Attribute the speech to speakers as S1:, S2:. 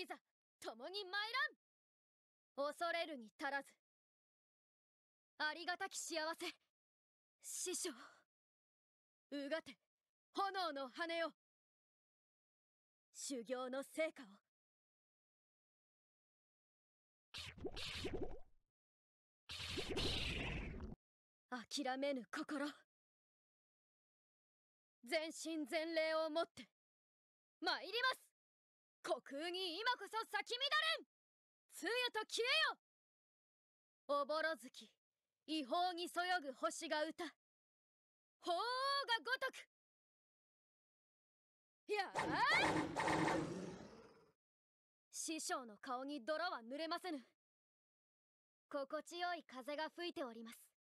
S1: いざ共に参らん恐れるに足らずありがたき幸せ師匠うがて炎の羽を。修行の成果を諦めぬ心全身全霊をもって参りますに今こそ咲き乱れんつゆと消えよおぼろ月違法にそよぐ星が歌法王がごとくやあ師匠の顔に泥は濡れませぬ心地よい風が吹いております